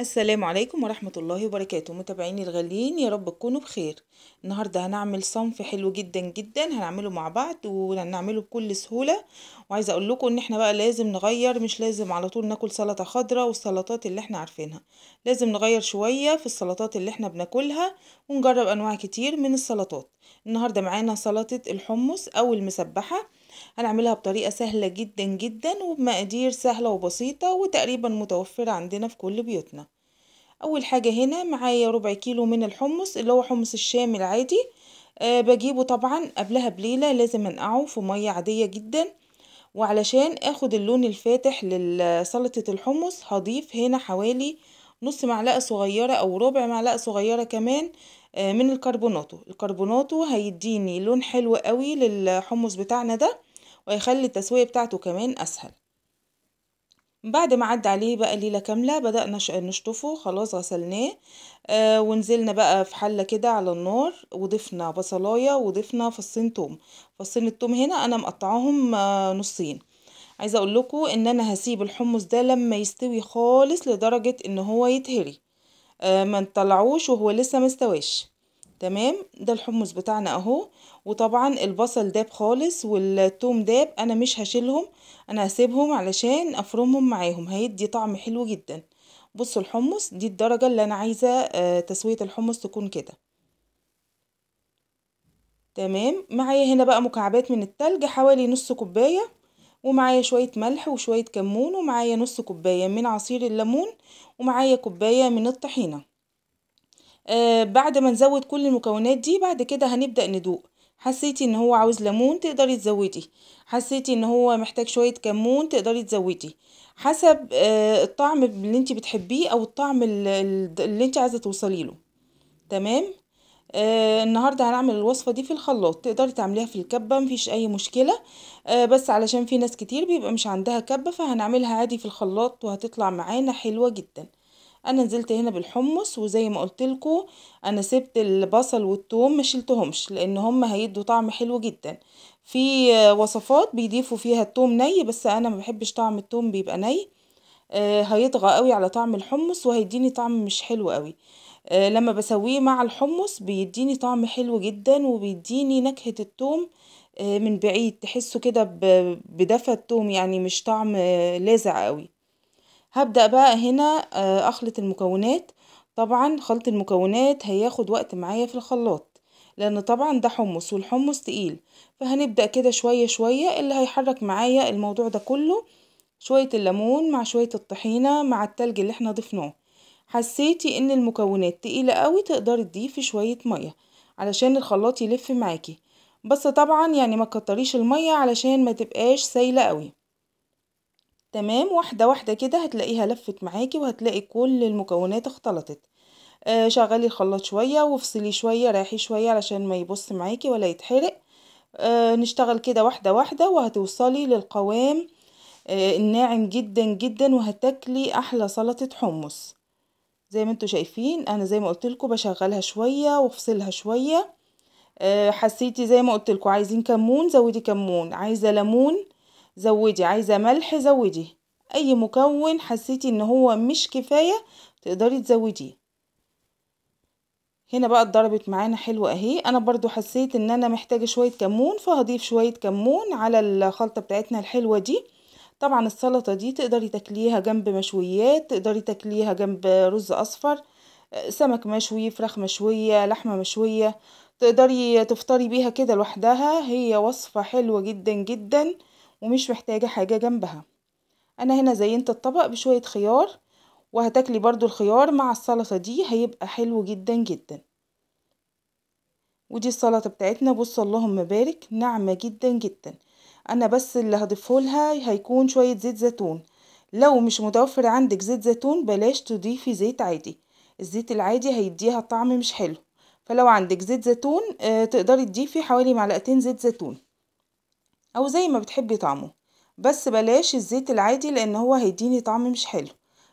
السلام عليكم ورحمة الله وبركاته متابعيني الغاليين يا رب تكونوا بخير النهاردة هنعمل صنف حلو جدا جدا هنعمله مع بعض وهنعمله بكل سهولة وعايزة اقول لكم ان احنا بقى لازم نغير مش لازم على طول ناكل سلطة خضراء والسلطات اللي احنا عارفينها لازم نغير شوية في السلطات اللي احنا بناكلها ونجرب انواع كتير من السلطات النهاردة معانا سلطة الحمص او المسبحة هنعملها بطريقة سهلة جدا جدا وبمقادير سهلة وبسيطة وتقريبا متوفرة عندنا في كل بيوتنا اول حاجة هنا معايا ربع كيلو من الحمص اللي هو حمص الشام العادي أه بجيبه طبعا قبلها بليلة لازم انقعه في مية عادية جدا وعلشان اخد اللون الفاتح لسلطة الحمص هضيف هنا حوالي نص معلقة صغيرة او ربع معلقة صغيرة كمان آه، من الكربوناتو الكربوناتو هيديني لون حلو قوي للحمص بتاعنا ده ويخلي التسوية بتاعته كمان أسهل بعد ما عدى عليه بقى ليلة كاملة بدأنا نشطفه خلاص غسلناه آه ونزلنا بقى في حلة كده على النار وضفنا بصلاية وضفنا فصين توم فصين التوم هنا أنا مقطعاهم آه نصين عايزة أقول لكم إن أنا هسيب الحمص ده لما يستوي خالص لدرجة إن هو يتهري آه ما نطلعوش وهو لسه مستواش تمام ده الحمص بتاعنا اهو وطبعا البصل داب خالص والثوم داب انا مش هشيلهم انا هسيبهم علشان افرمهم معاهم هيدي طعم حلو جدا بصوا الحمص دي الدرجة اللي انا عايزة آه، تسوية الحمص تكون كده تمام معايا هنا بقى مكعبات من التلج حوالي نص كوباية ومعايا شوية ملح وشوية كمون ومعايا نص كوباية من عصير الليمون ومعايا كوباية من الطحينة آه، بعد ما نزود كل المكونات دي بعد كده هنبدأ ندوق حسيتي ان هو عاوز ليمون تقدري تزودي حسيتي ان هو محتاج شوية كمون تقدري تزودي حسب آه، الطعم اللي انت بتحبيه او الطعم اللي انت عايزة توصلي له تمام آه النهاردة هنعمل الوصفة دي في الخلاط تقدري تعمليها في الكبة مفيش اي مشكلة آه بس علشان في ناس كتير بيبقى مش عندها كبة فهنعملها عادي في الخلاط وهتطلع معانا حلوة جدا انا نزلت هنا بالحمص وزي ما قلت لكم انا سبت البصل والثوم ما شلتهمش لان هم هيدوا طعم حلو جدا في وصفات بيضيفوا فيها الثوم ني بس انا ما بحبش طعم الثوم بيبقى ني آه، هيطغى قوي على طعم الحمص وهيديني طعم مش حلو قوي آه، لما بسويه مع الحمص بيديني طعم حلو جدا وبيديني نكهة الثوم آه، من بعيد تحسه كده بدفى الثوم يعني مش طعم لاذع قوي هبدأ بقى هنا آه، أخلط المكونات طبعا خلط المكونات هياخد وقت معايا في الخلاط لأن طبعا ده حمص والحمص تقيل فهنبدأ كده شوية شوية اللي هيحرك معايا الموضوع ده كله شوية الليمون مع شوية الطحينة مع التلج اللي احنا ضفناه حسيتي ان المكونات تقيلة قوي تقدري تضيفي شوية مية علشان الخلاط يلف معاكي بس طبعا يعني ما تكتريش المية علشان ما تبقاش سايلة قوي تمام واحدة واحدة كده هتلاقيها لفت معاكي وهتلاقي كل المكونات اختلطت آه شغلي الخلاط شوية وافصلي شوية رايحي شوية علشان ما يبص معاكي ولا يتحرق آه نشتغل كده واحدة واحدة وهتوصلي للقوام آه الناعم جدا جدا وهتاكلي احلى سلطة حمص زي ما انتوا شايفين انا زي ما قلتلكوا بشغلها شوية وافصلها شوية آه، حسيتي زي ما قلتلكوا عايزين كمون زودي كمون عايزة ليمون زودي عايزة ملح زودي أي مكون حسيتي إن هو مش كفاية تقدري تزوديه هنا بقى اتضربت معانا حلوة اهي انا برضو حسيت ان انا محتاجة شوية كمون فهضيف شوية كمون على الخلطة بتاعتنا الحلوة دي طبعا السلطة دي تقدري تاكليها جنب مشويات تقدري تاكليها جنب رز اصفر سمك مشوي فراخ مشوية لحمة مشوية تقدري تفطري بيها كده لوحدها هي وصفة حلوة جدا جدا ومش محتاجة حاجة جنبها انا هنا زينت الطبق بشوية خيار وهتاكلي برضو الخيار مع السلطة دي هيبقى حلو جدا جدا ودي السلطة بتاعتنا بص اللهم بارك ناعمة جدا جدا انا بس اللي هضيفهولها هيكون شوية زيت زيتون لو مش متوفر عندك زيت زيتون بلاش تضيفي زيت عادي الزيت العادي هيديها طعم مش حلو فلو عندك زيت زيتون آه، تقدري تضيفي حوالي معلقتين زيت زيتون او زي ما بتحبي طعمه بس بلاش الزيت العادي لان هو هيديني طعم مش حلو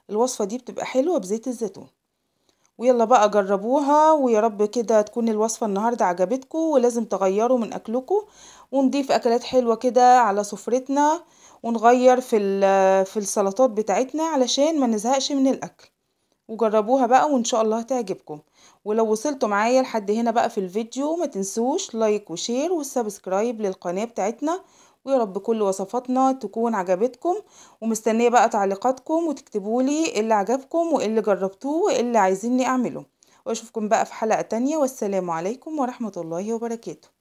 الوصفة دي بتبقى حلوة بزيت الزيتون ويلا بقى جربوها ويا رب كده تكون الوصفة النهاردة عجبتكم ولازم تغيروا من أكلكم ونضيف أكلات حلوة كده على سفرتنا ونغير في, في السلطات بتاعتنا علشان ما نزهقش من الأكل وجربوها بقى وان شاء الله هتعجبكم ولو وصلتوا معايا لحد هنا بقى في الفيديو ما تنسوش لايك وشير والسبسكرايب للقناة بتاعتنا ويا رب كل وصفاتنا تكون عجبتكم ومستنية بقى تعليقاتكم وتكتبولي ايه اللي عجبكم واللي جربتوه واللي عايزيني اعمله واشوفكم بقى في حلقة تانية والسلام عليكم ورحمة الله وبركاته